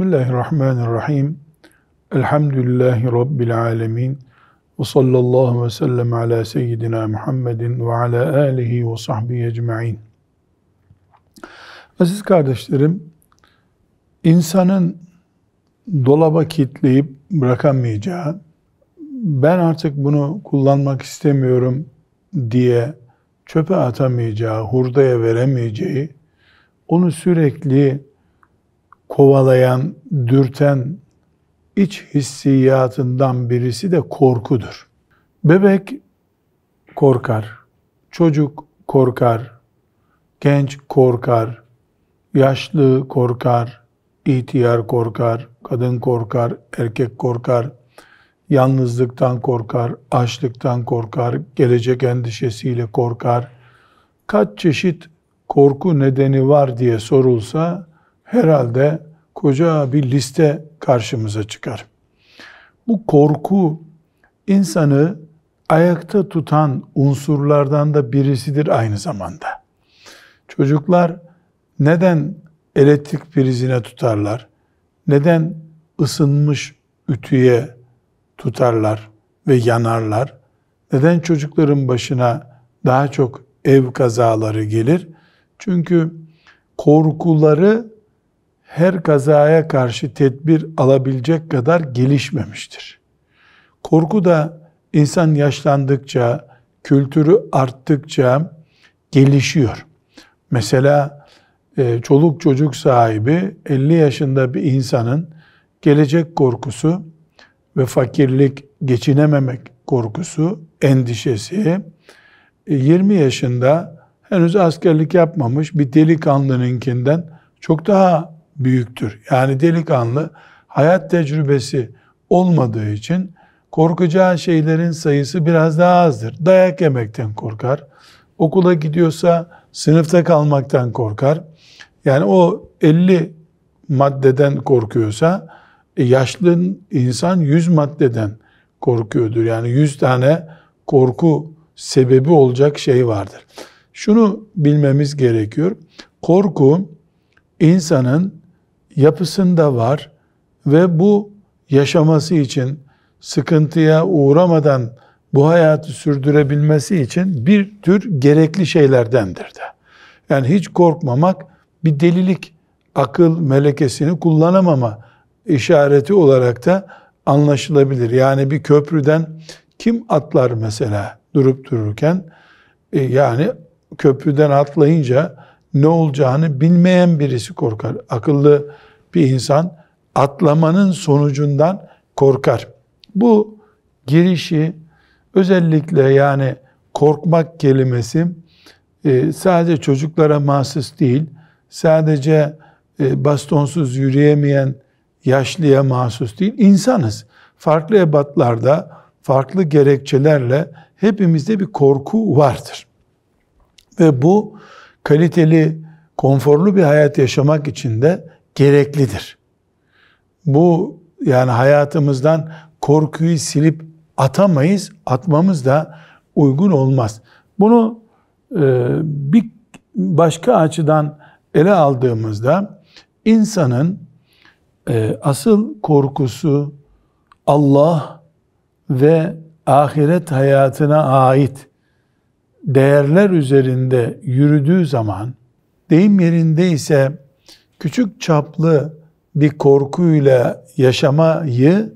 Bismillahirrahmanirrahim. Elhamdülillahi Rabbil alemin. Ve sallallahu ve sellem ala seyyidina Muhammedin ve ala alihi ve sahbihi ecma'in. Aziz kardeşlerim, insanın dolaba kitleyip bırakamayacağı, ben artık bunu kullanmak istemiyorum diye çöpe atamayacağı, hurdaya veremeyeceği, onu sürekli kovalayan, dürten iç hissiyatından birisi de korkudur. Bebek korkar, çocuk korkar, genç korkar, yaşlı korkar, ihtiyar korkar, kadın korkar, erkek korkar, yalnızlıktan korkar, açlıktan korkar, gelecek endişesiyle korkar. Kaç çeşit korku nedeni var diye sorulsa herhalde koca bir liste karşımıza çıkar. Bu korku insanı ayakta tutan unsurlardan da birisidir aynı zamanda. Çocuklar neden elektrik prizine tutarlar? Neden ısınmış ütüye tutarlar ve yanarlar? Neden çocukların başına daha çok ev kazaları gelir? Çünkü korkuları her kazaya karşı tedbir alabilecek kadar gelişmemiştir. Korku da insan yaşlandıkça, kültürü arttıkça gelişiyor. Mesela e, çoluk çocuk sahibi 50 yaşında bir insanın gelecek korkusu ve fakirlik, geçinememek korkusu, endişesi 20 e, yaşında henüz askerlik yapmamış bir delikanlınınkinden çok daha büyüktür. Yani delikanlı hayat tecrübesi olmadığı için korkacağı şeylerin sayısı biraz daha azdır. Dayak yemekten korkar. Okula gidiyorsa sınıfta kalmaktan korkar. Yani o 50 maddeden korkuyorsa e, yaşlı insan 100 maddeden korkuyordur. Yani 100 tane korku sebebi olacak şey vardır. Şunu bilmemiz gerekiyor. Korku insanın yapısında var ve bu yaşaması için sıkıntıya uğramadan bu hayatı sürdürebilmesi için bir tür gerekli şeylerdendir de. Yani hiç korkmamak bir delilik, akıl melekesini kullanamama işareti olarak da anlaşılabilir. Yani bir köprüden kim atlar mesela durup dururken? E yani köprüden atlayınca ne olacağını bilmeyen birisi korkar. Akıllı bir insan atlamanın sonucundan korkar. Bu girişi özellikle yani korkmak kelimesi e, sadece çocuklara mahsus değil, sadece e, bastonsuz yürüyemeyen yaşlıya mahsus değil. İnsanız. Farklı ebatlarda, farklı gerekçelerle hepimizde bir korku vardır. Ve bu kaliteli, konforlu bir hayat yaşamak için de gereklidir. Bu yani hayatımızdan korkuyu silip atamayız, atmamız da uygun olmaz. Bunu e, bir başka açıdan ele aldığımızda insanın e, asıl korkusu Allah ve ahiret hayatına ait değerler üzerinde yürüdüğü zaman deyim yerinde ise küçük çaplı bir korkuyla yaşamayı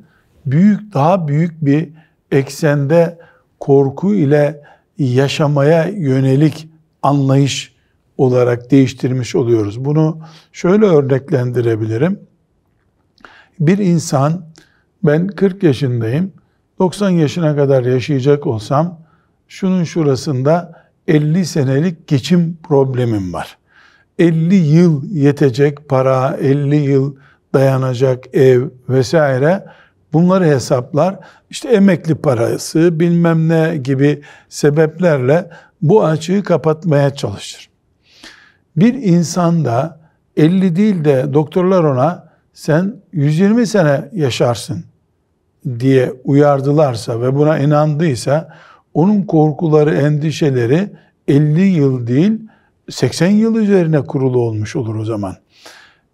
büyük daha büyük bir eksende korku ile yaşamaya yönelik anlayış olarak değiştirmiş oluyoruz. Bunu şöyle örneklendirebilirim. Bir insan ben 40 yaşındayım. 90 yaşına kadar yaşayacak olsam şunun şurasında 50 senelik geçim problemim var. 50 yıl yetecek para, 50 yıl dayanacak ev vesaire bunları hesaplar. İşte emekli parası bilmem ne gibi sebeplerle bu açığı kapatmaya çalışır. Bir insanda 50 değil de doktorlar ona sen 120 sene yaşarsın diye uyardılarsa ve buna inandıysa onun korkuları, endişeleri 50 yıl değil 80 yıl üzerine kurulu olmuş olur o zaman.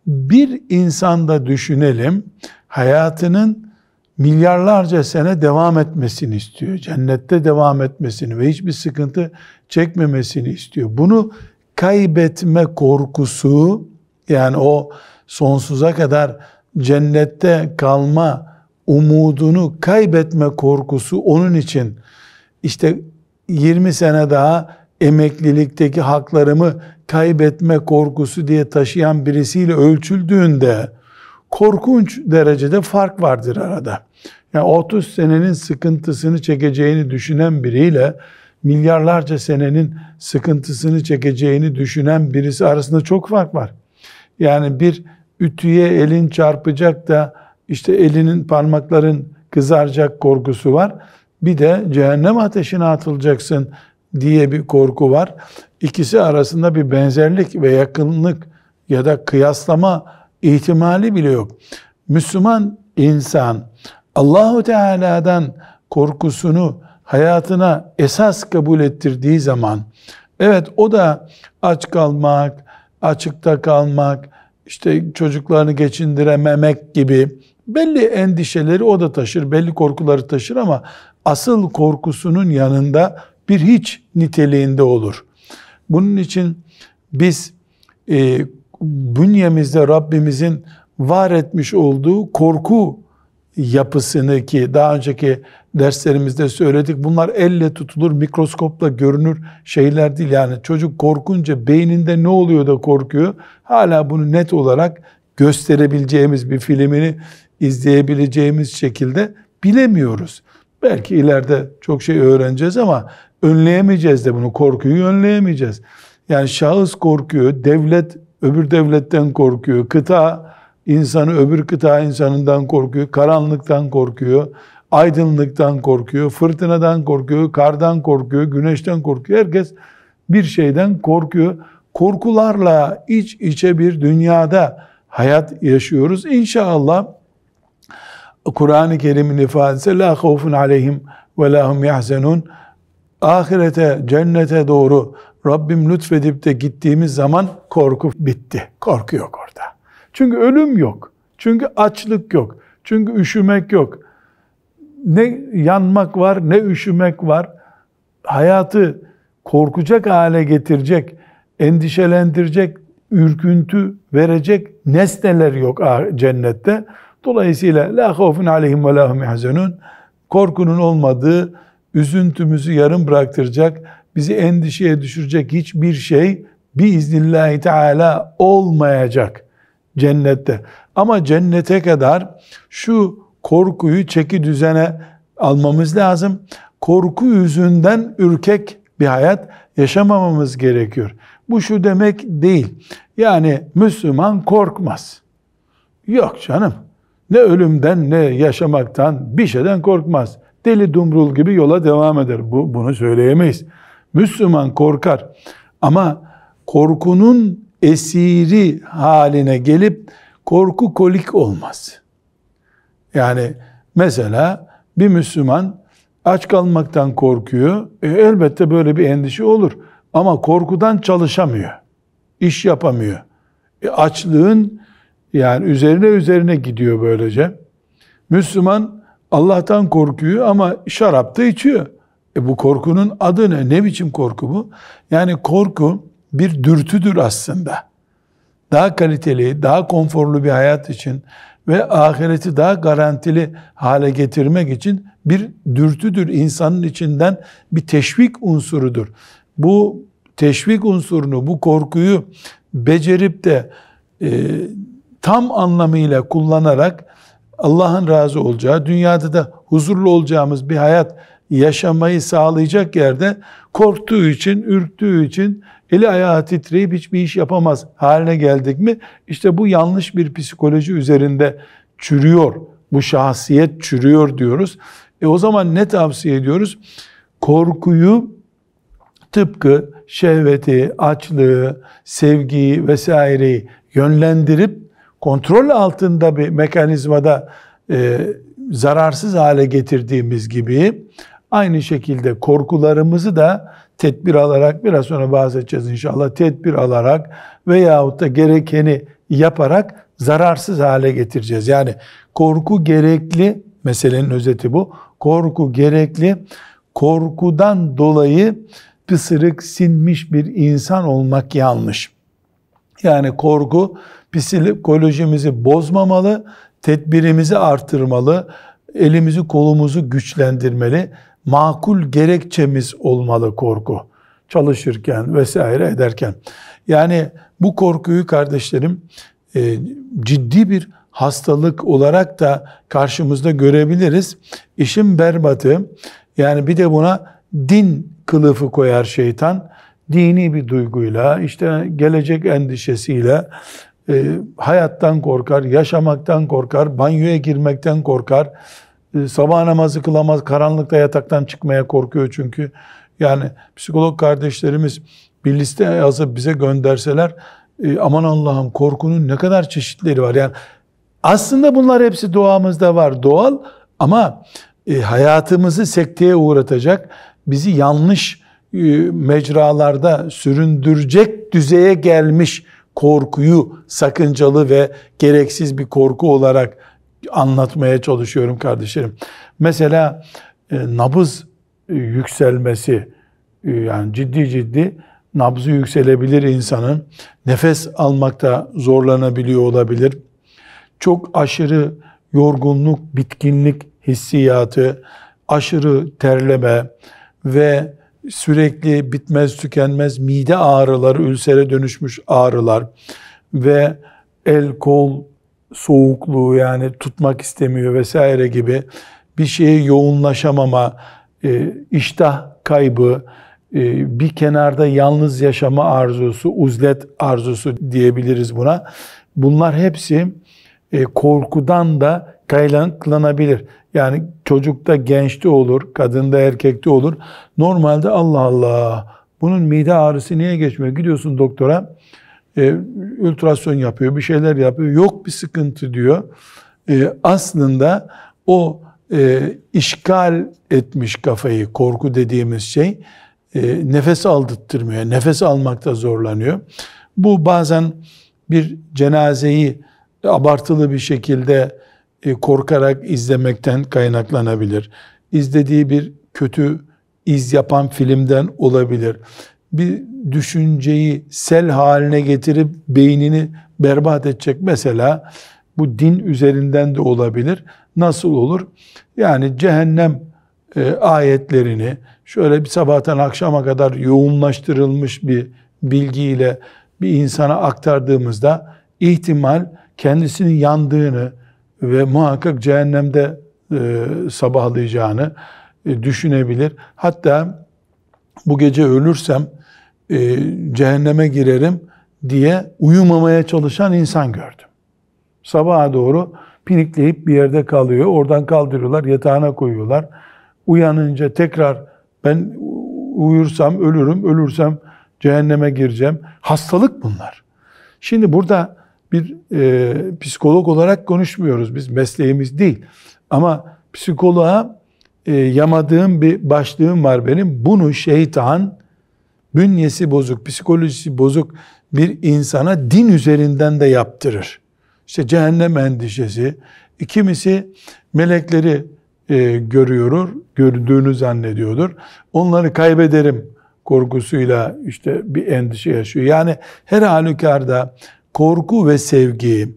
Bir insanda düşünelim hayatının milyarlarca sene devam etmesini istiyor. Cennette devam etmesini ve hiçbir sıkıntı çekmemesini istiyor. Bunu kaybetme korkusu yani o sonsuza kadar cennette kalma umudunu kaybetme korkusu onun için işte 20 sene daha emeklilikteki haklarımı kaybetme korkusu diye taşıyan birisiyle ölçüldüğünde korkunç derecede fark vardır arada. Yani 30 senenin sıkıntısını çekeceğini düşünen biriyle milyarlarca senenin sıkıntısını çekeceğini düşünen birisi arasında çok fark var. Yani bir ütüye elin çarpacak da işte elinin parmakların kızaracak korkusu var bir de cehennem ateşine atılacaksın diye bir korku var. İkisi arasında bir benzerlik ve yakınlık ya da kıyaslama ihtimali bile yok. Müslüman insan Allahu Teala'dan korkusunu hayatına esas kabul ettirdiği zaman evet o da aç kalmak, açıkta kalmak, işte çocuklarını geçindirememek gibi belli endişeleri o da taşır, belli korkuları taşır ama asıl korkusunun yanında bir hiç niteliğinde olur. Bunun için biz e, bünyemizde Rabbimizin var etmiş olduğu korku yapısını ki daha önceki derslerimizde söyledik. Bunlar elle tutulur, mikroskopla görünür şeyler değil. Yani çocuk korkunca beyninde ne oluyor da korkuyor? Hala bunu net olarak gösterebileceğimiz bir filmini izleyebileceğimiz şekilde bilemiyoruz. Belki ileride çok şey öğreneceğiz ama önleyemeyeceğiz de bunu. Korkuyu önleyemeyeceğiz. Yani şahıs korkuyor, devlet öbür devletten korkuyor, kıta insanı öbür kıta insanından korkuyor, karanlıktan korkuyor, aydınlıktan korkuyor, fırtınadan korkuyor, kardan korkuyor, güneşten korkuyor. Herkes bir şeyden korkuyor. Korkularla iç içe bir dünyada hayat yaşıyoruz. İnşallah Kur'an-ı Kerim'in ifadesi la havfun aleyhim ve la hum yahzenun. Ahirete, cennete doğru Rabbim lütfedip de gittiğimiz zaman korku bitti. Korku yok orada. Çünkü ölüm yok. Çünkü açlık yok. Çünkü üşümek yok. Ne yanmak var, ne üşümek var. Hayatı korkacak hale getirecek, endişelendirecek, ürküntü verecek nesneler yok ah cennette. Dolayısıyla la havfun aleyhim ve lahum yahzunun korkunun olmadığı, üzüntümüzü yarım bıraktıracak, bizi endişeye düşürecek hiçbir şey biiznillahü teala olmayacak cennette. Ama cennete kadar şu korkuyu çeki düzene almamız lazım. Korku yüzünden ürkek bir hayat yaşamamamız gerekiyor. Bu şu demek değil. Yani Müslüman korkmaz. Yok canım ne ölümden ne yaşamaktan bir şeyden korkmaz. Deli dumrul gibi yola devam eder. Bu, bunu söyleyemeyiz. Müslüman korkar ama korkunun esiri haline gelip korku kolik olmaz. Yani mesela bir Müslüman aç kalmaktan korkuyor. E, elbette böyle bir endişe olur. Ama korkudan çalışamıyor. İş yapamıyor. E, açlığın yani üzerine üzerine gidiyor böylece. Müslüman Allah'tan korkuyor ama şarap da içiyor. E bu korkunun adı ne? Ne biçim korku bu? Yani korku bir dürtüdür aslında. Daha kaliteli, daha konforlu bir hayat için ve ahireti daha garantili hale getirmek için bir dürtüdür. insanın içinden bir teşvik unsurudur. Bu teşvik unsurunu, bu korkuyu becerip de e, tam anlamıyla kullanarak Allah'ın razı olacağı, dünyada da huzurlu olacağımız bir hayat yaşamayı sağlayacak yerde korktuğu için, ürktüğü için eli ayağı titreyip hiçbir iş yapamaz haline geldik mi? İşte bu yanlış bir psikoloji üzerinde çürüyor. Bu şahsiyet çürüyor diyoruz. E o zaman ne tavsiye ediyoruz? Korkuyu tıpkı şehveti, açlığı, sevgiyi vesaireyi yönlendirip kontrol altında bir mekanizmada e, zararsız hale getirdiğimiz gibi aynı şekilde korkularımızı da tedbir alarak biraz sonra bahsedeceğiz inşallah tedbir alarak veyahut da gerekeni yaparak zararsız hale getireceğiz. Yani korku gerekli meselenin özeti bu. Korku gerekli. Korkudan dolayı pısırık sinmiş bir insan olmak yanlış. Yani korku psikolojimizi bozmamalı, tedbirimizi artırmalı, elimizi kolumuzu güçlendirmeli. Makul gerekçemiz olmalı korku. Çalışırken vesaire ederken. Yani bu korkuyu kardeşlerim e, ciddi bir hastalık olarak da karşımızda görebiliriz. İşin berbatı yani bir de buna din kılıfı koyar şeytan dini bir duyguyla, işte gelecek endişesiyle e, hayattan korkar, yaşamaktan korkar, banyoya girmekten korkar, e, sabah namazı kılamaz, karanlıkta yataktan çıkmaya korkuyor çünkü. Yani psikolog kardeşlerimiz bir liste yazıp bize gönderseler e, aman Allah'ım korkunun ne kadar çeşitleri var. Yani aslında bunlar hepsi doğamızda var doğal ama e, hayatımızı sekteye uğratacak bizi yanlış e, mecralarda süründürecek düzeye gelmiş korkuyu sakıncalı ve gereksiz bir korku olarak anlatmaya çalışıyorum kardeşlerim. Mesela e, nabız e, yükselmesi yani ciddi ciddi nabzı yükselebilir insanın. Nefes almakta zorlanabiliyor olabilir. Çok aşırı yorgunluk, bitkinlik hissiyatı, aşırı terleme ve sürekli bitmez tükenmez mide ağrıları, ülsere dönüşmüş ağrılar ve el kol soğukluğu yani tutmak istemiyor vesaire gibi bir şeye yoğunlaşamama, e, iştah kaybı, e, bir kenarda yalnız yaşama arzusu, uzlet arzusu diyebiliriz buna. Bunlar hepsi e, korkudan da kaynaklanabilir. Yani çocukta gençte olur, kadında erkekte olur. Normalde Allah Allah bunun mide ağrısı niye geçmiyor? Gidiyorsun doktora e, ultrason yapıyor, bir şeyler yapıyor. Yok bir sıkıntı diyor. E, aslında o e, işgal etmiş kafayı, korku dediğimiz şey e, nefes aldıttırmıyor, Nefes almakta zorlanıyor. Bu bazen bir cenazeyi abartılı bir şekilde e, korkarak izlemekten kaynaklanabilir. İzlediği bir kötü iz yapan filmden olabilir. Bir düşünceyi sel haline getirip beynini berbat edecek mesela bu din üzerinden de olabilir. Nasıl olur? Yani cehennem e, ayetlerini şöyle bir sabahtan akşama kadar yoğunlaştırılmış bir bilgiyle bir insana aktardığımızda ihtimal kendisinin yandığını, ve muhakkak cehennemde e, sabahlayacağını e, düşünebilir. Hatta bu gece ölürsem e, cehenneme girerim diye uyumamaya çalışan insan gördüm. Sabaha doğru pinikleyip bir yerde kalıyor. Oradan kaldırıyorlar, yatağına koyuyorlar. Uyanınca tekrar ben uyursam ölürüm, ölürsem cehenneme gireceğim. Hastalık bunlar. Şimdi burada bir e, psikolog olarak konuşmuyoruz. Biz mesleğimiz değil. Ama psikoloğa e, yamadığım bir başlığım var benim. Bunu şeytan bünyesi bozuk, psikolojisi bozuk bir insana din üzerinden de yaptırır. İşte cehennem endişesi. Kimisi melekleri e, görüyorur, gördüğünü zannediyordur. Onları kaybederim korkusuyla işte bir endişe yaşıyor. Yani her halükarda korku ve sevgi,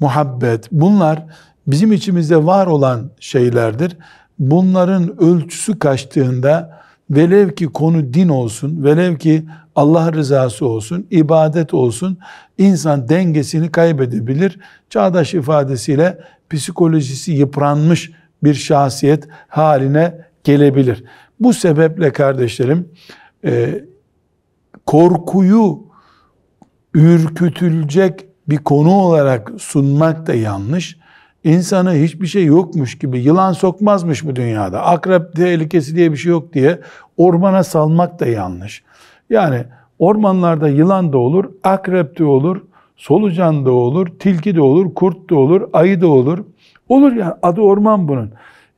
muhabbet bunlar bizim içimizde var olan şeylerdir. Bunların ölçüsü kaçtığında velev ki konu din olsun, velev ki Allah rızası olsun, ibadet olsun, insan dengesini kaybedebilir. Çağdaş ifadesiyle psikolojisi yıpranmış bir şahsiyet haline gelebilir. Bu sebeple kardeşlerim, e, korkuyu ürkütülecek bir konu olarak sunmak da yanlış. İnsana hiçbir şey yokmuş gibi yılan sokmazmış bu dünyada. Akrep tehlikesi diye bir şey yok diye ormana salmak da yanlış. Yani ormanlarda yılan da olur, akrep de olur, solucan da olur, tilki de olur, kurt da olur, ayı da olur. Olur yani adı orman bunun.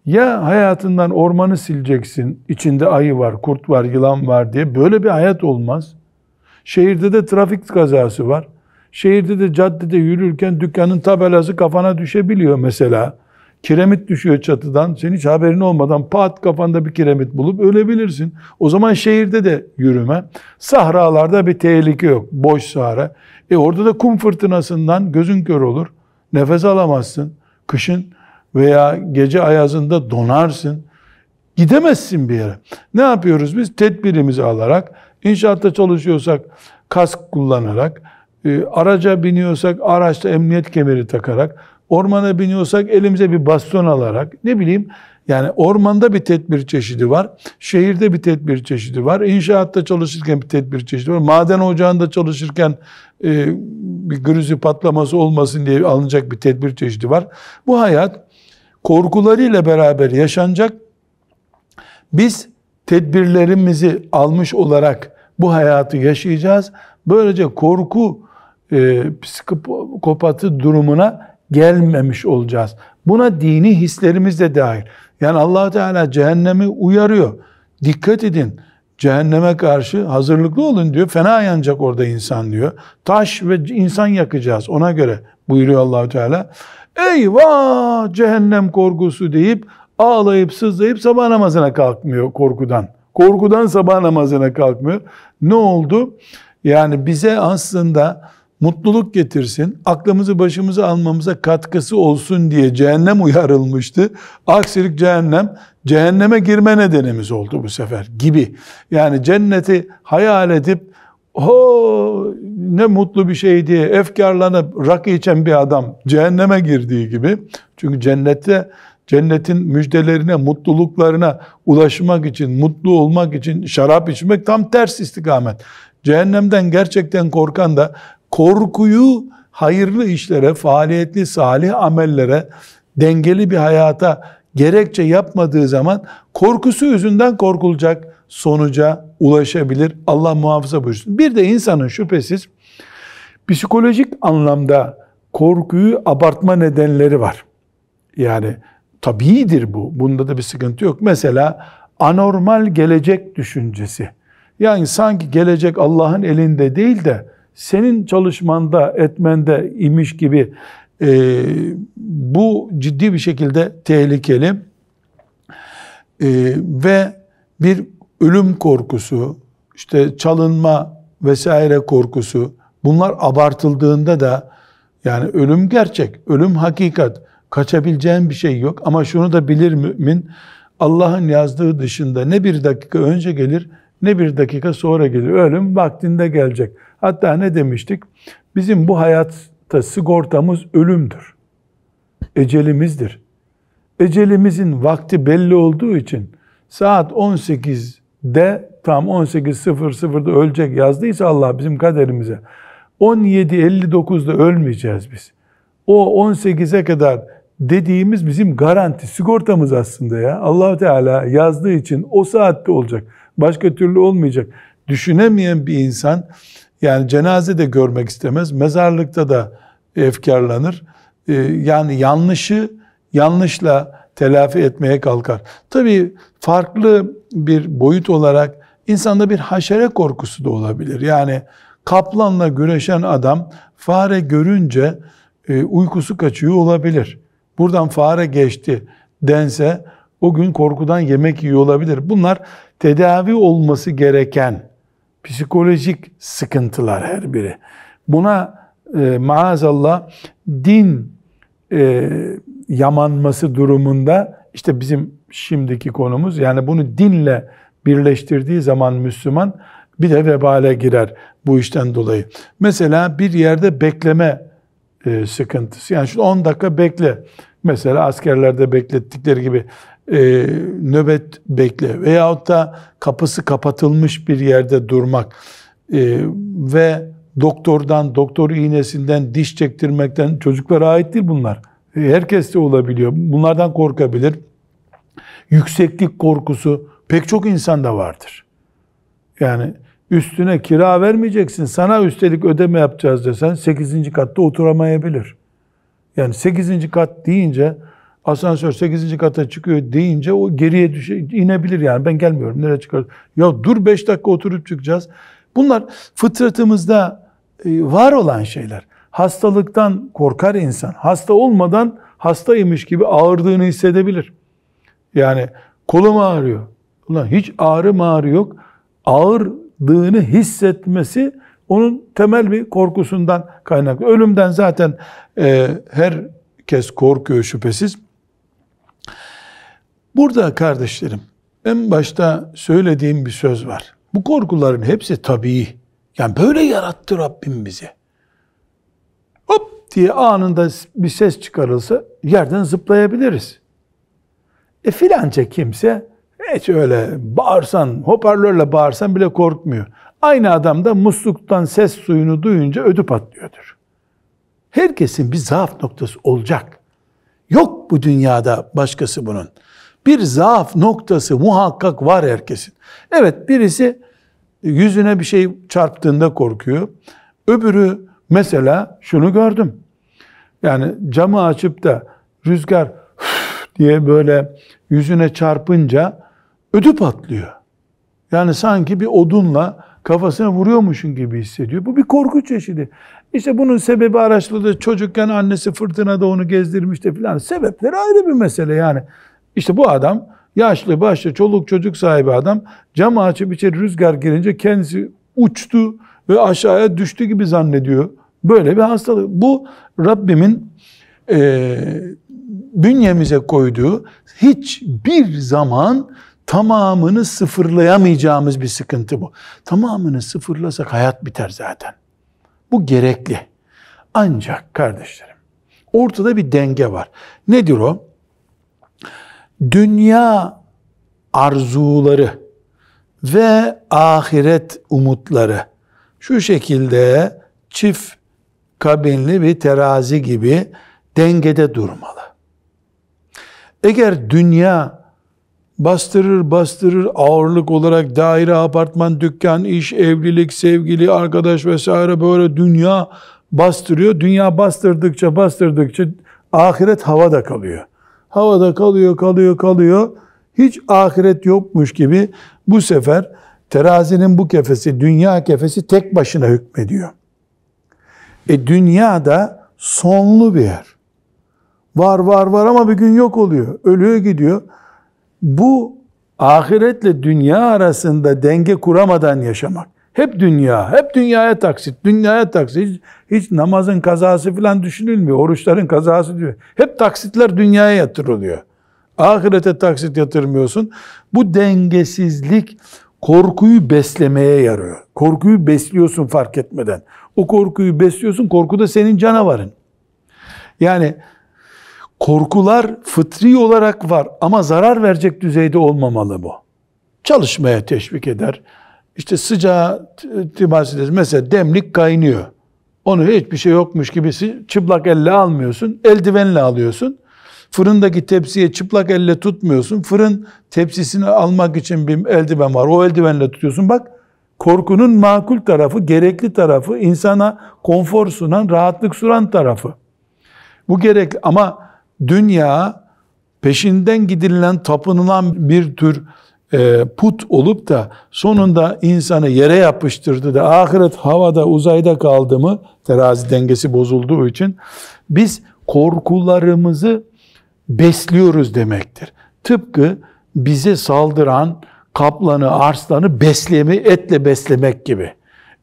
Ya hayatından ormanı sileceksin, içinde ayı var, kurt var, yılan var diye böyle bir hayat olmaz. Şehirde de trafik kazası var. Şehirde de caddede yürürken dükkanın tabelası kafana düşebiliyor mesela. Kiremit düşüyor çatıdan. Sen hiç haberin olmadan pat kafanda bir kiremit bulup ölebilirsin. O zaman şehirde de yürüme. Sahralarda bir tehlike yok. Boş sahra. E orada da kum fırtınasından gözün kör olur. Nefes alamazsın. Kışın veya gece ayazında donarsın. Gidemezsin bir yere. Ne yapıyoruz biz? Tedbirimizi alarak İnşaatta çalışıyorsak kask kullanarak, e, araca biniyorsak araçta emniyet kemeri takarak, ormana biniyorsak elimize bir baston alarak, ne bileyim yani ormanda bir tedbir çeşidi var, şehirde bir tedbir çeşidi var, inşaatta çalışırken bir tedbir çeşidi var, maden ocağında çalışırken e, bir grizi patlaması olmasın diye alınacak bir tedbir çeşidi var. Bu hayat korkularıyla beraber yaşanacak. Biz tedbirlerimizi almış olarak bu hayatı yaşayacağız. Böylece korku e, psikopatı durumuna gelmemiş olacağız. Buna dini hislerimiz de dahil. Yani allah Teala cehennemi uyarıyor. Dikkat edin. Cehenneme karşı hazırlıklı olun diyor. Fena yanacak orada insan diyor. Taş ve insan yakacağız ona göre buyuruyor allah Teala. Eyvah cehennem korkusu deyip ağlayıp sızlayıp sabah namazına kalkmıyor korkudan. Korkudan sabah namazına kalkmıyor. Ne oldu? Yani bize aslında mutluluk getirsin, aklımızı başımıza almamıza katkısı olsun diye cehennem uyarılmıştı. Aksilik cehennem, cehenneme girme nedenimiz oldu bu sefer gibi. Yani cenneti hayal edip ho ne mutlu bir şey diye efkarlanıp rakı içen bir adam cehenneme girdiği gibi. Çünkü cennette cennetin müjdelerine, mutluluklarına ulaşmak için, mutlu olmak için şarap içmek tam ters istikamet. Cehennemden gerçekten korkan da korkuyu hayırlı işlere, faaliyetli, salih amellere, dengeli bir hayata gerekçe yapmadığı zaman korkusu yüzünden korkulacak sonuca ulaşabilir. Allah muhafaza buyursun. Bir de insanın şüphesiz psikolojik anlamda korkuyu abartma nedenleri var. Yani tabiidir bu. Bunda da bir sıkıntı yok. Mesela anormal gelecek düşüncesi. Yani sanki gelecek Allah'ın elinde değil de senin çalışmanda, etmende imiş gibi e, bu ciddi bir şekilde tehlikeli. E, ve bir ölüm korkusu, işte çalınma vesaire korkusu bunlar abartıldığında da yani ölüm gerçek, ölüm hakikat. Kaçabileceğin bir şey yok ama şunu da bilir mümin. Allah'ın yazdığı dışında ne bir dakika önce gelir ne bir dakika sonra gelir. Ölüm vaktinde gelecek. Hatta ne demiştik? Bizim bu hayatta sigortamız ölümdür. Ecelimizdir. Ecelimizin vakti belli olduğu için saat 18'de tam 18.00'da ölecek yazdıysa Allah bizim kaderimize 17.59'da ölmeyeceğiz biz o 18'e kadar dediğimiz bizim garanti, sigortamız aslında ya. allah Teala yazdığı için o saatte olacak. Başka türlü olmayacak. Düşünemeyen bir insan yani cenaze de görmek istemez, mezarlıkta da efkarlanır. Ee, yani yanlışı yanlışla telafi etmeye kalkar. Tabii farklı bir boyut olarak insanda bir haşere korkusu da olabilir. Yani kaplanla güreşen adam fare görünce e, uykusu kaçıyor olabilir. Buradan fare geçti dense o gün korkudan yemek yiyor olabilir. Bunlar tedavi olması gereken psikolojik sıkıntılar her biri. Buna e, maazallah din e, yamanması durumunda işte bizim şimdiki konumuz yani bunu dinle birleştirdiği zaman Müslüman bir de vebale girer bu işten dolayı. Mesela bir yerde bekleme e, sıkıntısı. Yani şu 10 dakika bekle. Mesela askerlerde beklettikleri gibi e, nöbet bekle. Veyahut da kapısı kapatılmış bir yerde durmak. E, ve doktordan, doktor iğnesinden, diş çektirmekten çocuklara ait değil bunlar. E, herkes de olabiliyor. Bunlardan korkabilir. Yükseklik korkusu pek çok insanda vardır. Yani üstüne kira vermeyeceksin, sana üstelik ödeme yapacağız desen 8. katta oturamayabilir. Yani 8. kat deyince asansör 8. kata çıkıyor deyince o geriye düşe, inebilir yani ben gelmiyorum nereye çıkar? Ya dur 5 dakika oturup çıkacağız. Bunlar fıtratımızda e, var olan şeyler. Hastalıktan korkar insan. Hasta olmadan hastaymış gibi ağırdığını hissedebilir. Yani kolum ağrıyor. Ulan hiç ağrı mağrı yok. Ağır olmadığını hissetmesi onun temel bir korkusundan kaynaklı. Ölümden zaten e, herkes korkuyor şüphesiz. Burada kardeşlerim en başta söylediğim bir söz var. Bu korkuların hepsi tabii. Yani böyle yarattı Rabbim bizi. Hop diye anında bir ses çıkarılsa yerden zıplayabiliriz. E filanca kimse hiç öyle bağırsan, hoparlörle bağırsan bile korkmuyor. Aynı adam da musluktan ses suyunu duyunca ödü patlıyordur. Herkesin bir zaaf noktası olacak. Yok bu dünyada başkası bunun. Bir zaaf noktası muhakkak var herkesin. Evet birisi yüzüne bir şey çarptığında korkuyor. Öbürü mesela şunu gördüm. Yani camı açıp da rüzgar diye böyle yüzüne çarpınca ödü patlıyor. Yani sanki bir odunla kafasına vuruyormuşun gibi hissediyor. Bu bir korku çeşidi. İşte bunun sebebi araştırıldı. Çocukken annesi fırtınada onu gezdirmişti filan. Sebepleri ayrı bir mesele yani. İşte bu adam yaşlı başlı çoluk çocuk sahibi adam cam açıp içeri rüzgar girince kendisi uçtu ve aşağıya düştü gibi zannediyor. Böyle bir hastalık. Bu Rabbimin e, bünyemize koyduğu hiçbir zaman tamamını sıfırlayamayacağımız bir sıkıntı bu. Tamamını sıfırlasak hayat biter zaten. Bu gerekli. Ancak kardeşlerim ortada bir denge var. Nedir o? Dünya arzuları ve ahiret umutları şu şekilde çift kabinli bir terazi gibi dengede durmalı. Eğer dünya bastırır bastırır ağırlık olarak daire, apartman, dükkan, iş, evlilik, sevgili, arkadaş vesaire böyle dünya bastırıyor. Dünya bastırdıkça bastırdıkça ahiret havada kalıyor. Havada kalıyor, kalıyor, kalıyor. Hiç ahiret yokmuş gibi bu sefer terazinin bu kefesi, dünya kefesi tek başına hükmediyor. E dünya da sonlu bir yer. Var var var ama bir gün yok oluyor. Ölüyor gidiyor bu ahiretle dünya arasında denge kuramadan yaşamak. Hep dünya, hep dünyaya taksit, dünyaya taksit. Hiç, hiç namazın kazası falan düşünülmüyor, oruçların kazası diyor. Hep taksitler dünyaya yatırılıyor. Ahirete taksit yatırmıyorsun. Bu dengesizlik korkuyu beslemeye yarıyor. Korkuyu besliyorsun fark etmeden. O korkuyu besliyorsun, korku da senin canavarın. Yani korkular fıtri olarak var ama zarar verecek düzeyde olmamalı bu. Çalışmaya teşvik eder. İşte sıcağı temas Mesela demlik kaynıyor. Onu hiçbir şey yokmuş gibi çıplak elle almıyorsun. Eldivenle alıyorsun. Fırındaki tepsiye çıplak elle tutmuyorsun. Fırın tepsisini almak için bir eldiven var. O eldivenle tutuyorsun. Bak korkunun makul tarafı, gerekli tarafı, insana konfor sunan, rahatlık sunan tarafı. Bu gerekli ama dünya peşinden gidilen, tapınılan bir tür e, put olup da sonunda insanı yere yapıştırdı da ahiret havada uzayda kaldı mı terazi dengesi bozulduğu için biz korkularımızı besliyoruz demektir. Tıpkı bize saldıran kaplanı, arslanı beslemi etle beslemek gibi.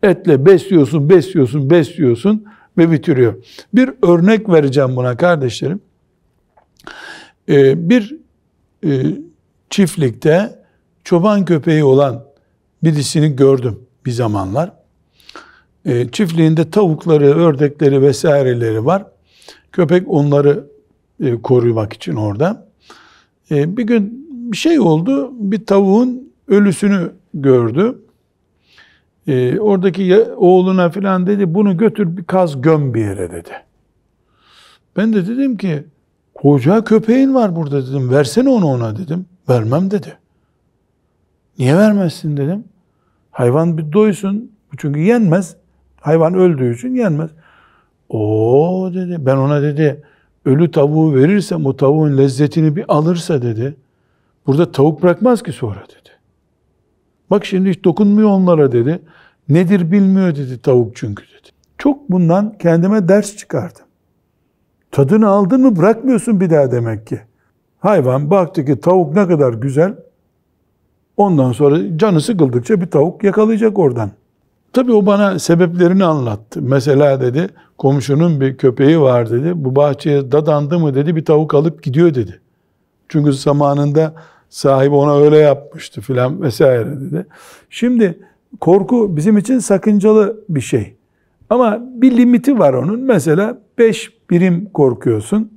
Etle besliyorsun, besliyorsun, besliyorsun ve bitiriyor. Bir örnek vereceğim buna kardeşlerim. Ee, bir e, çiftlikte çoban köpeği olan birisini gördüm bir zamanlar. Ee, çiftliğinde tavukları, ördekleri vesaireleri var. Köpek onları e, korumak için orada. Ee, bir gün bir şey oldu. Bir tavuğun ölüsünü gördü. Ee, oradaki oğluna filan dedi bunu götür bir kaz göm bir yere dedi. Ben de dedim ki Koca köpeğin var burada dedim. Versene onu ona dedim. Vermem dedi. Niye vermezsin dedim. Hayvan bir doysun. Çünkü yenmez. Hayvan öldüğü için yenmez. O dedi. Ben ona dedi ölü tavuğu verirse, o tavuğun lezzetini bir alırsa dedi. Burada tavuk bırakmaz ki sonra dedi. Bak şimdi hiç dokunmuyor onlara dedi. Nedir bilmiyor dedi tavuk çünkü dedi. Çok bundan kendime ders çıkardım. Tadını aldın mı bırakmıyorsun bir daha demek ki. Hayvan baktı ki tavuk ne kadar güzel. Ondan sonra canı sıkıldıkça bir tavuk yakalayacak oradan. Tabii o bana sebeplerini anlattı. Mesela dedi komşunun bir köpeği var dedi. Bu bahçeye dadandı mı dedi bir tavuk alıp gidiyor dedi. Çünkü zamanında sahibi ona öyle yapmıştı filan vesaire dedi. Şimdi korku bizim için sakıncalı bir şey. Ama bir limiti var onun. Mesela 5 birim korkuyorsun.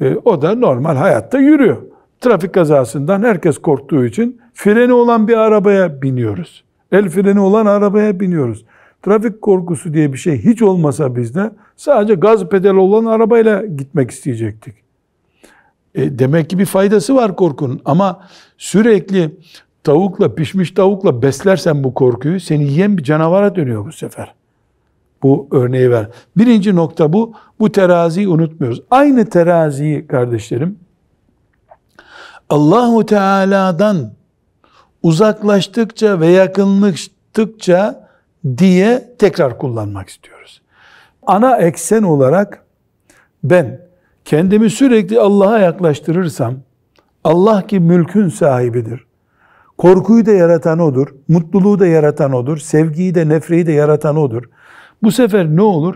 E, o da normal hayatta yürüyor. Trafik kazasından herkes korktuğu için freni olan bir arabaya biniyoruz. El freni olan arabaya biniyoruz. Trafik korkusu diye bir şey hiç olmasa bizde sadece gaz pedal olan arabayla gitmek isteyecektik. E, demek ki bir faydası var korkunun ama sürekli tavukla pişmiş tavukla beslersen bu korkuyu seni yiyen bir canavara dönüyor bu sefer bu örneği ver. Birinci nokta bu. Bu teraziyi unutmuyoruz. Aynı teraziyi kardeşlerim Allahu Teala'dan uzaklaştıkça ve yakınlaştıkça diye tekrar kullanmak istiyoruz. Ana eksen olarak ben kendimi sürekli Allah'a yaklaştırırsam Allah ki mülkün sahibidir. Korkuyu da yaratan odur, mutluluğu da yaratan odur, sevgiyi de nefreyi de yaratan odur. Bu sefer ne olur?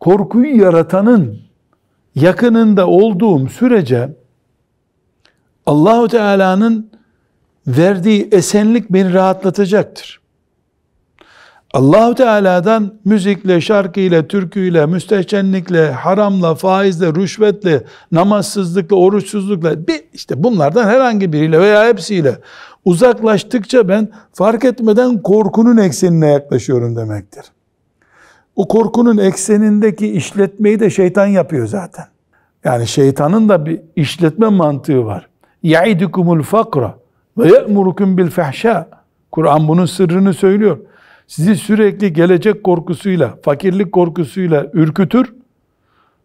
Korkuyu yaratanın yakınında olduğum sürece Allahu Teala'nın verdiği esenlik beni rahatlatacaktır. Allahu Teala'dan müzikle, şarkıyla, türküyle, müstehcenlikle, haramla, faizle, rüşvetle, namazsızlıkla, oruçsuzlukla bir işte bunlardan herhangi biriyle veya hepsiyle uzaklaştıkça ben fark etmeden korkunun eksenine yaklaşıyorum demektir. O korkunun eksenindeki işletmeyi de şeytan yapıyor zaten. Yani şeytanın da bir işletme mantığı var. يَعِدُكُمُ الْفَقْرَ وَيَأْمُرُكُمْ بِالْفَحْشَى Kur'an bunun sırrını söylüyor. Sizi sürekli gelecek korkusuyla, fakirlik korkusuyla ürkütür.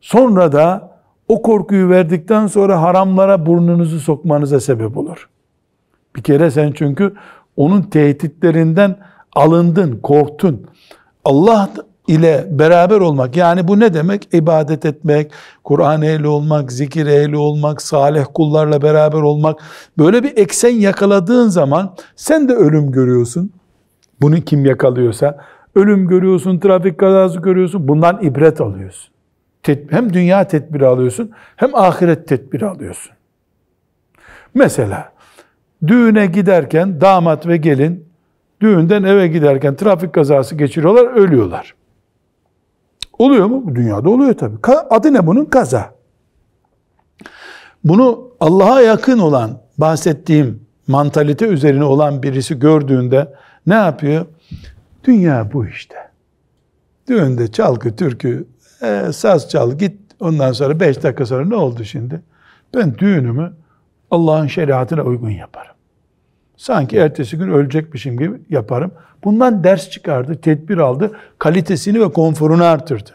Sonra da o korkuyu verdikten sonra haramlara burnunuzu sokmanıza sebep olur. Bir kere sen çünkü onun tehditlerinden alındın, korktun. Allah ile beraber olmak. Yani bu ne demek? İbadet etmek, Kur'an ehli olmak, zikir ehli olmak, salih kullarla beraber olmak. Böyle bir eksen yakaladığın zaman sen de ölüm görüyorsun. Bunu kim yakalıyorsa. Ölüm görüyorsun, trafik kazası görüyorsun. Bundan ibret alıyorsun. Hem dünya tedbiri alıyorsun, hem ahiret tedbiri alıyorsun. Mesela düğüne giderken damat ve gelin düğünden eve giderken trafik kazası geçiriyorlar, ölüyorlar. Oluyor mu? Dünyada oluyor tabii. Adı ne bunun? Kaza. Bunu Allah'a yakın olan, bahsettiğim mantalite üzerine olan birisi gördüğünde ne yapıyor? Dünya bu işte. Düğünde çalkı, türkü, e, saz çal git. Ondan sonra beş dakika sonra ne oldu şimdi? Ben düğünümü Allah'ın şeriatına uygun yaparım. Sanki ertesi gün ölecekmişim gibi yaparım. Bundan ders çıkardı, tedbir aldı, kalitesini ve konforunu artırdı.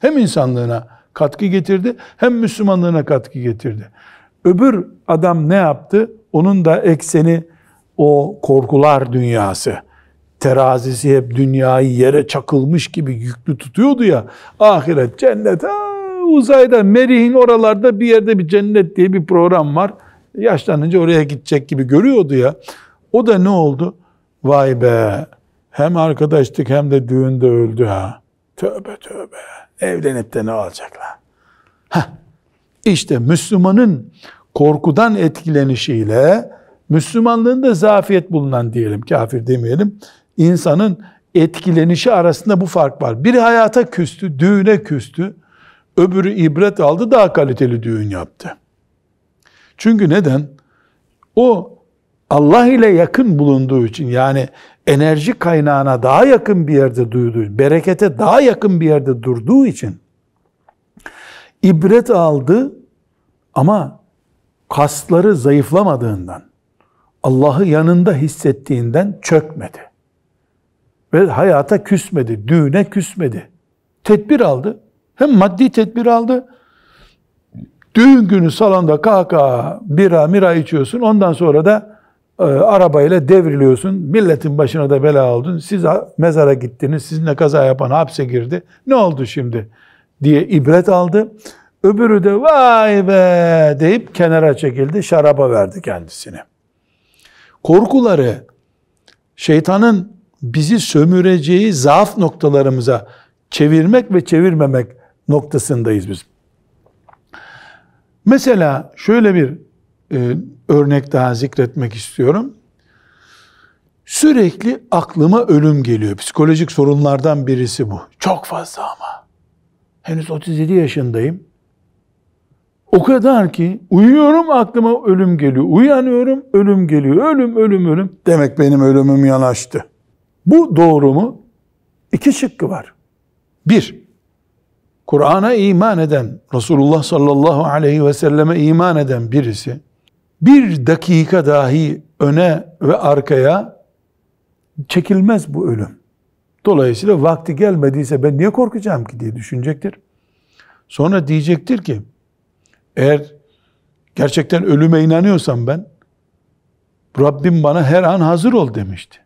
Hem insanlığına katkı getirdi, hem Müslümanlığına katkı getirdi. Öbür adam ne yaptı? Onun da ekseni o korkular dünyası. Terazisi hep dünyayı yere çakılmış gibi yüklü tutuyordu ya. Ahiret, cennet, aa, uzayda, Merih'in oralarda bir yerde bir cennet diye bir program var yaşlanınca oraya gidecek gibi görüyordu ya. O da ne oldu? Vay be. Hem arkadaşlık hem de düğünde öldü ha. Tövbe tövbe. Evlenip de ne olacak İşte Müslümanın korkudan etkilenişiyle Müslümanlığında zafiyet bulunan diyelim, kafir demeyelim. insanın etkilenişi arasında bu fark var. Biri hayata küstü, düğüne küstü. Öbürü ibret aldı, daha kaliteli düğün yaptı. Çünkü neden? O Allah ile yakın bulunduğu için yani enerji kaynağına daha yakın bir yerde duyduğu, berekete daha yakın bir yerde durduğu için ibret aldı ama kasları zayıflamadığından, Allah'ı yanında hissettiğinden çökmedi. Ve hayata küsmedi, düğüne küsmedi. Tedbir aldı. Hem maddi tedbir aldı Düğün günü salonda kahkaha, bira, mira içiyorsun. Ondan sonra da e, arabayla devriliyorsun. Milletin başına da bela oldun. Siz mezara gittiniz. Sizinle kaza yapan hapse girdi. Ne oldu şimdi? diye ibret aldı. Öbürü de vay be deyip kenara çekildi. Şaraba verdi kendisine. Korkuları şeytanın bizi sömüreceği zaaf noktalarımıza çevirmek ve çevirmemek noktasındayız biz. Mesela şöyle bir e, örnek daha zikretmek istiyorum. Sürekli aklıma ölüm geliyor. Psikolojik sorunlardan birisi bu. Çok fazla ama. Henüz 37 yaşındayım. O kadar ki uyuyorum aklıma ölüm geliyor. Uyanıyorum ölüm geliyor. Ölüm ölüm ölüm. Demek benim ölümüm yanaştı. Bu doğru mu? İki şıkkı var. Bir, Kur'an'a iman eden, Resulullah sallallahu aleyhi ve selleme iman eden birisi, bir dakika dahi öne ve arkaya çekilmez bu ölüm. Dolayısıyla vakti gelmediyse ben niye korkacağım ki diye düşünecektir. Sonra diyecektir ki, eğer gerçekten ölüme inanıyorsam ben, Rabbim bana her an hazır ol demişti.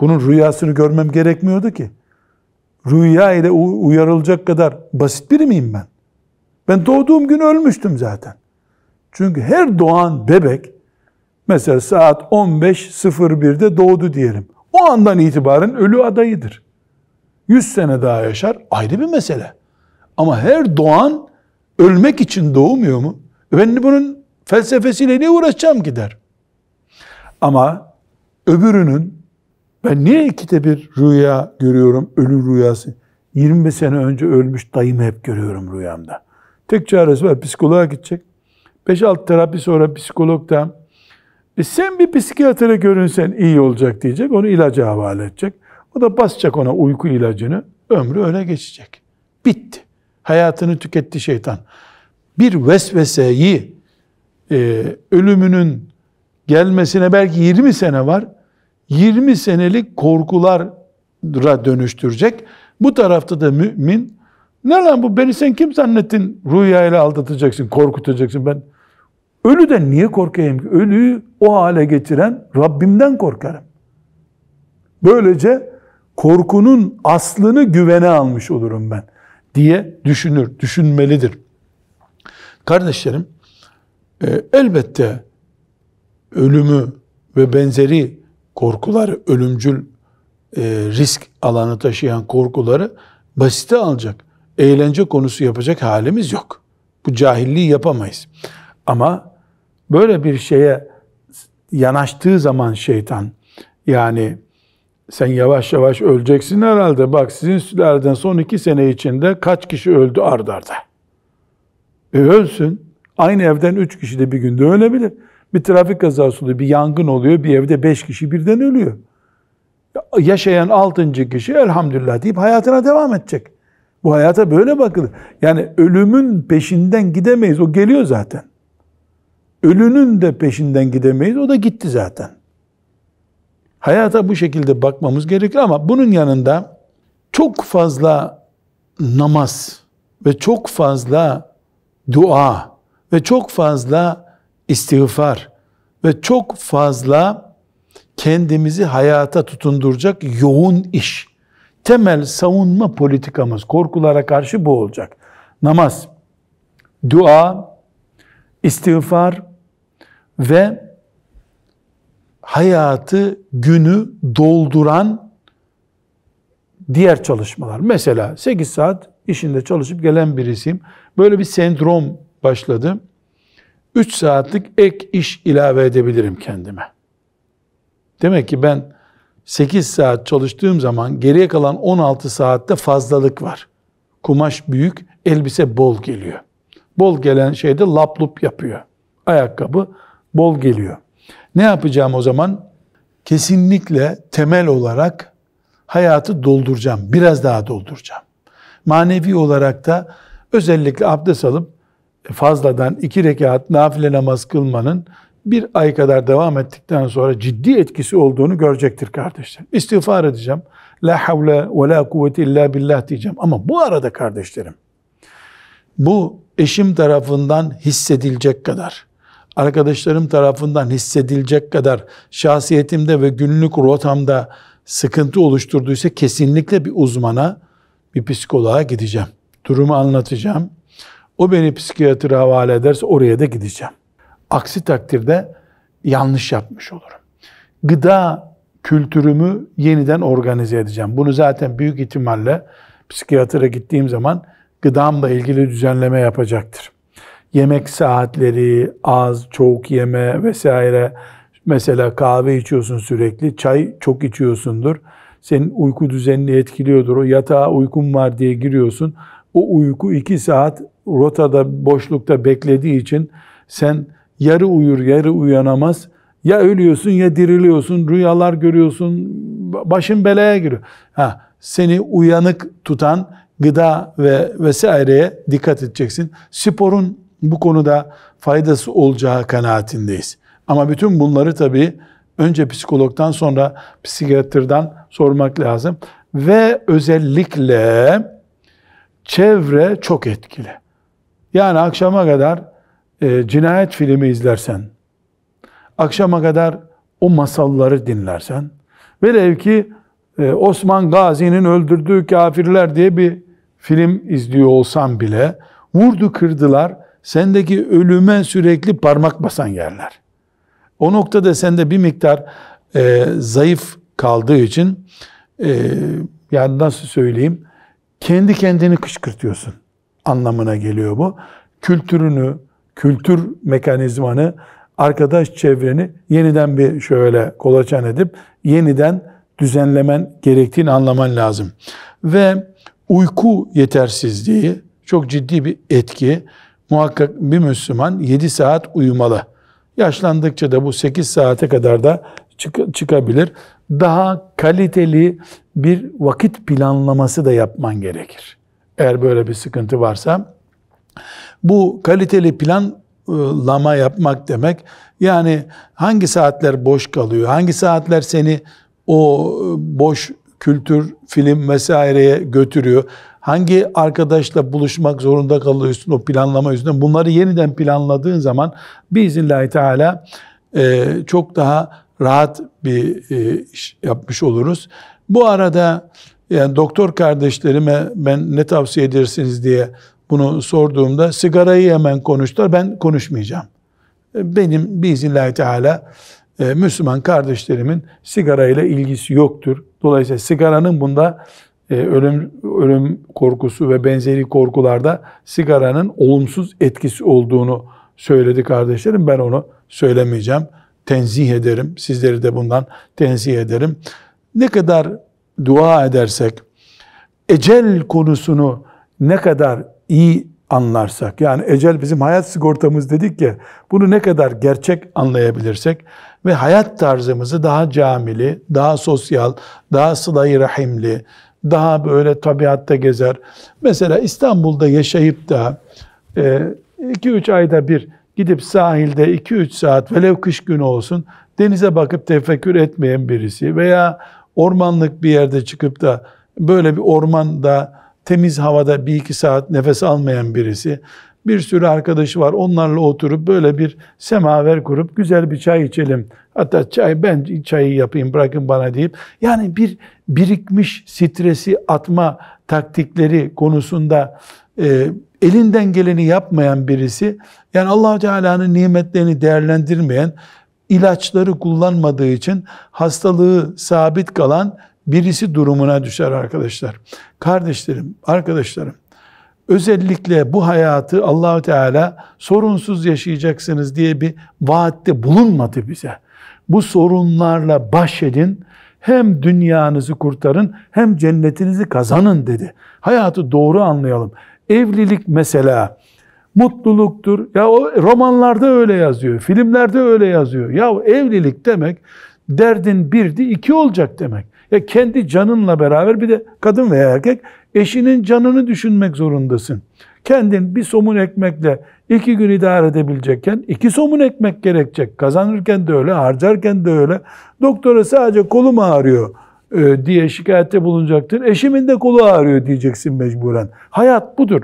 Bunun rüyasını görmem gerekmiyordu ki rüya ile uyarılacak kadar basit biri miyim ben? Ben doğduğum gün ölmüştüm zaten. Çünkü her doğan bebek mesela saat 15.01'de doğdu diyelim. O andan itibaren ölü adayıdır. 100 sene daha yaşar ayrı bir mesele. Ama her doğan ölmek için doğmuyor mu? Ben bunun felsefesiyle ne uğraşacağım gider? Ama öbürünün ben niye ikide bir rüya görüyorum, ölüm rüyası? 20 sene önce ölmüş dayımı hep görüyorum rüyamda. Tek çaresi var, psikoloğa gidecek. 5-6 terapi sonra psikolog da e sen bir psikiyatra görünsen iyi olacak diyecek, onu ilaca havale edecek. O da basacak ona uyku ilacını, ömrü öyle geçecek. Bitti. Hayatını tüketti şeytan. Bir vesveseyi, e, ölümünün gelmesine belki 20 sene var, 20 senelik korkulara dönüştürecek. Bu tarafta da mümin ne lan bu beni sen kim zannettin rüyayla aldatacaksın, korkutacaksın ben. Ölüden niye korkayım ki? Ölüyü o hale getiren Rabbimden korkarım. Böylece korkunun aslını güvene almış olurum ben diye düşünür, düşünmelidir. Kardeşlerim, e, elbette ölümü ve benzeri korkuları, ölümcül e, risk alanı taşıyan korkuları basite alacak, eğlence konusu yapacak halimiz yok. Bu cahilliği yapamayız. Ama böyle bir şeye yanaştığı zaman şeytan, yani sen yavaş yavaş öleceksin herhalde. Bak sizin sülerden son iki sene içinde kaç kişi öldü ardarda. E ölsün. Aynı evden üç kişi de bir günde ölebilir. Bir trafik kazası oluyor, bir yangın oluyor, bir evde beş kişi birden ölüyor. Yaşayan altıncı kişi elhamdülillah deyip hayatına devam edecek. Bu hayata böyle bakılır. Yani ölümün peşinden gidemeyiz, o geliyor zaten. Ölünün de peşinden gidemeyiz, o da gitti zaten. Hayata bu şekilde bakmamız gerekir ama bunun yanında çok fazla namaz ve çok fazla dua ve çok fazla istiğfar ve çok fazla kendimizi hayata tutunduracak yoğun iş. Temel savunma politikamız korkulara karşı bu olacak. Namaz, dua, istiğfar ve hayatı, günü dolduran diğer çalışmalar. Mesela 8 saat işinde çalışıp gelen birisiyim. Böyle bir sendrom başladı. 3 saatlik ek iş ilave edebilirim kendime. Demek ki ben 8 saat çalıştığım zaman geriye kalan 16 saatte fazlalık var. Kumaş büyük, elbise bol geliyor. Bol gelen şeyde laplup yapıyor. Ayakkabı bol geliyor. Ne yapacağım o zaman? Kesinlikle temel olarak hayatı dolduracağım. Biraz daha dolduracağım. Manevi olarak da özellikle abdest alıp fazladan iki rekat nafile namaz kılmanın bir ay kadar devam ettikten sonra ciddi etkisi olduğunu görecektir kardeşlerim. İstiğfar edeceğim. La havle ve la kuvvete illa billah diyeceğim. Ama bu arada kardeşlerim, bu eşim tarafından hissedilecek kadar, arkadaşlarım tarafından hissedilecek kadar şahsiyetimde ve günlük rotamda sıkıntı oluşturduysa kesinlikle bir uzmana, bir psikoloğa gideceğim. Durumu anlatacağım. O beni psikiyatra havale ederse oraya da gideceğim. Aksi takdirde yanlış yapmış olurum. Gıda kültürümü yeniden organize edeceğim. Bunu zaten büyük ihtimalle psikiyatra gittiğim zaman gıdamla ilgili düzenleme yapacaktır. Yemek saatleri, az, çok yeme vesaire. Mesela kahve içiyorsun sürekli, çay çok içiyorsundur. Senin uyku düzenini etkiliyordur. O yatağa uykun var diye giriyorsun. O uyku iki saat rotada, boşlukta beklediği için sen yarı uyur, yarı uyanamaz. Ya ölüyorsun ya diriliyorsun, rüyalar görüyorsun, başın belaya giriyor. Ha, seni uyanık tutan gıda ve vesaireye dikkat edeceksin. Sporun bu konuda faydası olacağı kanaatindeyiz. Ama bütün bunları tabii önce psikologdan sonra psikiyatrdan sormak lazım. Ve özellikle çevre çok etkili. Yani akşama kadar e, cinayet filmi izlersen, akşama kadar o masalları dinlersen, velev ki e, Osman Gazi'nin öldürdüğü kafirler diye bir film izliyor olsan bile, vurdu kırdılar, sendeki ölüme sürekli parmak basan yerler. O noktada sende bir miktar e, zayıf kaldığı için e, yani nasıl söyleyeyim kendi kendini kışkırtıyorsun anlamına geliyor bu. Kültürünü, kültür mekanizmanı, arkadaş çevreni yeniden bir şöyle kolaçan edip yeniden düzenlemen gerektiğini anlaman lazım. Ve uyku yetersizliği çok ciddi bir etki. Muhakkak bir Müslüman 7 saat uyumalı. Yaşlandıkça da bu 8 saate kadar da çık çıkabilir. Daha kaliteli bir vakit planlaması da yapman gerekir. Eğer böyle bir sıkıntı varsa. Bu kaliteli planlama e, yapmak demek. Yani hangi saatler boş kalıyor, hangi saatler seni o e, boş kültür, film vesaireye götürüyor. Hangi arkadaşla buluşmak zorunda kalıyorsun o planlama yüzünden. Bunları yeniden planladığın zaman biiznillahü teala e, çok daha rahat bir iş yapmış oluruz. Bu arada yani doktor kardeşlerime ben ne tavsiye edersiniz diye bunu sorduğumda sigarayı hemen konuştular. Ben konuşmayacağım. Benim biiznillahü teala e, Müslüman kardeşlerimin sigarayla ilgisi yoktur. Dolayısıyla sigaranın bunda e, ölüm ölüm korkusu ve benzeri korkularda sigaranın olumsuz etkisi olduğunu söyledi kardeşlerim. Ben onu söylemeyeceğim. Tenzih ederim. Sizleri de bundan tenzih ederim. Ne kadar dua edersek, ecel konusunu ne kadar iyi anlarsak, yani ecel bizim hayat sigortamız dedik ya, bunu ne kadar gerçek anlayabilirsek ve hayat tarzımızı daha camili, daha sosyal, daha sıla rahimli, daha böyle tabiatta gezer. Mesela İstanbul'da yaşayıp da 2-3 e, ayda bir gidip sahilde 2-3 saat velev kış günü olsun denize bakıp tefekkür etmeyen birisi veya ormanlık bir yerde çıkıp da böyle bir ormanda temiz havada bir iki saat nefes almayan birisi bir sürü arkadaşı var onlarla oturup böyle bir semaver kurup güzel bir çay içelim hatta çay ben çayı yapayım bırakın bana deyip yani bir birikmiş stresi atma taktikleri konusunda e, elinden geleni yapmayan birisi yani allah Teala'nın nimetlerini değerlendirmeyen ilaçları kullanmadığı için hastalığı sabit kalan birisi durumuna düşer arkadaşlar. Kardeşlerim, arkadaşlarım özellikle bu hayatı Allahu Teala sorunsuz yaşayacaksınız diye bir vaatte bulunmadı bize. Bu sorunlarla baş edin, hem dünyanızı kurtarın hem cennetinizi kazanın dedi. Hayatı doğru anlayalım. Evlilik mesela mutluluktur. Ya o romanlarda öyle yazıyor, filmlerde öyle yazıyor. Ya evlilik demek derdin birdi iki olacak demek. Ya kendi canınla beraber bir de kadın veya erkek eşinin canını düşünmek zorundasın. Kendin bir somun ekmekle iki gün idare edebilecekken iki somun ekmek gerekecek. Kazanırken de öyle, harcarken de öyle. Doktora sadece kolum ağrıyor e, diye şikayette bulunacaktın. Eşimin de kolu ağrıyor diyeceksin mecburen. Hayat budur.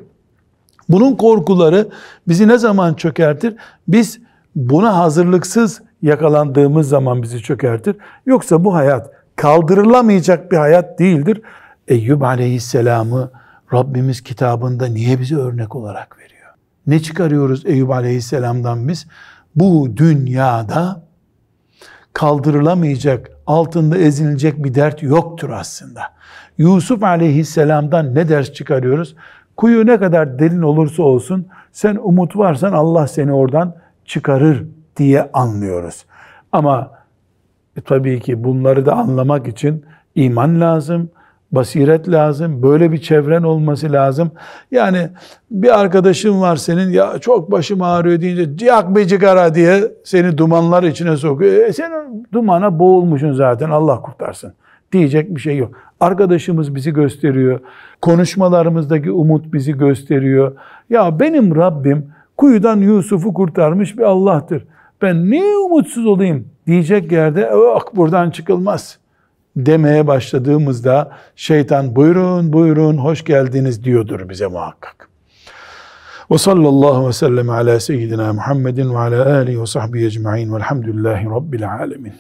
Bunun korkuları bizi ne zaman çökertir? Biz buna hazırlıksız yakalandığımız zaman bizi çökertir. Yoksa bu hayat kaldırılamayacak bir hayat değildir. Eyüp Aleyhisselam'ı Rabbimiz kitabında niye bize örnek olarak veriyor? Ne çıkarıyoruz Eyüp Aleyhisselam'dan biz? Bu dünyada kaldırılamayacak, altında ezilecek bir dert yoktur aslında. Yusuf Aleyhisselam'dan ne ders çıkarıyoruz? Kuyu ne kadar derin olursa olsun sen umut varsan Allah seni oradan çıkarır diye anlıyoruz. Ama e, tabii ki bunları da anlamak için iman lazım, basiret lazım, böyle bir çevren olması lazım. Yani bir arkadaşın var senin ya çok başım ağrıyor deyince ciyak be cigara diye seni dumanlar içine sokuyor. E sen dumana boğulmuşsun zaten Allah kurtarsın. Diyecek bir şey yok. Arkadaşımız bizi gösteriyor. Konuşmalarımızdaki umut bizi gösteriyor. Ya benim Rabbim kuyudan Yusuf'u kurtarmış bir Allah'tır. Ben niye umutsuz olayım diyecek yerde yok e, buradan çıkılmaz demeye başladığımızda şeytan buyurun buyurun hoş geldiniz diyordur bize muhakkak. Ve sallallahu ve sellem ala seyyidina Muhammedin ve ala alihi ve sahbihi ecma'in velhamdülillahi rabbil alemin.